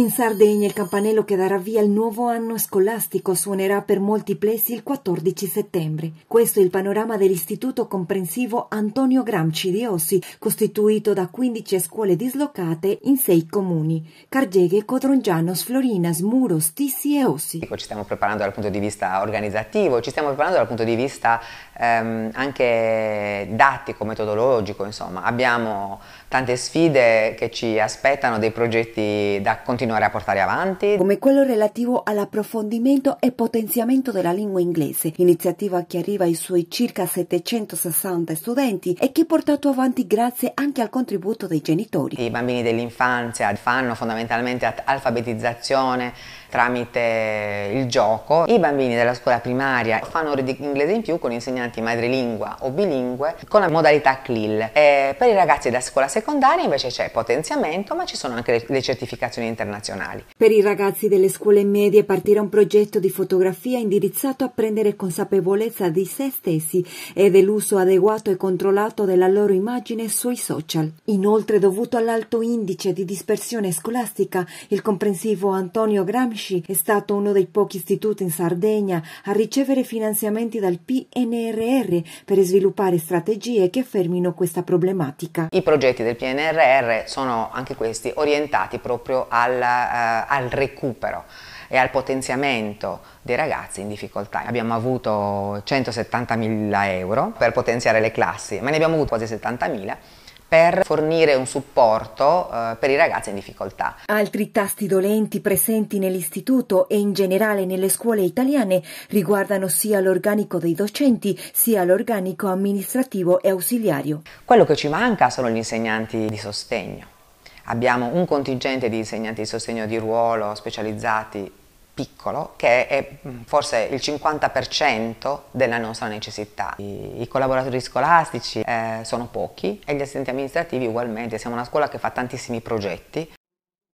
In Sardegna il campanello che darà via al nuovo anno scolastico suonerà per molti plessi il 14 settembre. Questo è il panorama dell'istituto comprensivo Antonio Gramci di Ossi, costituito da 15 scuole dislocate in 6 comuni, Cargeghe, Codrongiano, Florina, Smuro, Stissi e Ossi. Ecco, ci stiamo preparando dal punto di vista organizzativo, ci stiamo preparando dal punto di vista ehm, anche dattico, metodologico, insomma. Abbiamo tante sfide che ci aspettano, dei progetti da continuare continuare a portare avanti. Come quello relativo all'approfondimento e potenziamento della lingua inglese, iniziativa che arriva ai suoi circa 760 studenti e che è portato avanti grazie anche al contributo dei genitori. I bambini dell'infanzia fanno fondamentalmente alfabetizzazione tramite il gioco. I bambini della scuola primaria fanno ore di inglese in più con insegnanti madrelingua o bilingue con la modalità CLIL. E per i ragazzi da scuola secondaria invece c'è potenziamento ma ci sono anche le certificazioni internazionali. Per i ragazzi delle scuole medie partire un progetto di fotografia indirizzato a prendere consapevolezza di se stessi e dell'uso adeguato e controllato della loro immagine sui social. Inoltre dovuto all'alto indice di dispersione scolastica il comprensivo Antonio Gramsci Bresci è stato uno dei pochi istituti in Sardegna a ricevere finanziamenti dal PNRR per sviluppare strategie che fermino questa problematica. I progetti del PNRR sono anche questi orientati proprio al, uh, al recupero e al potenziamento dei ragazzi in difficoltà. Abbiamo avuto 170.000 euro per potenziare le classi, ma ne abbiamo avuto quasi 70.000 per fornire un supporto eh, per i ragazzi in difficoltà. Altri tasti dolenti presenti nell'istituto e in generale nelle scuole italiane riguardano sia l'organico dei docenti sia l'organico amministrativo e ausiliario. Quello che ci manca sono gli insegnanti di sostegno. Abbiamo un contingente di insegnanti di sostegno di ruolo specializzati piccolo, che è mm, forse il 50% della nostra necessità. I, i collaboratori scolastici eh, sono pochi e gli assistenti amministrativi ugualmente, siamo una scuola che fa tantissimi progetti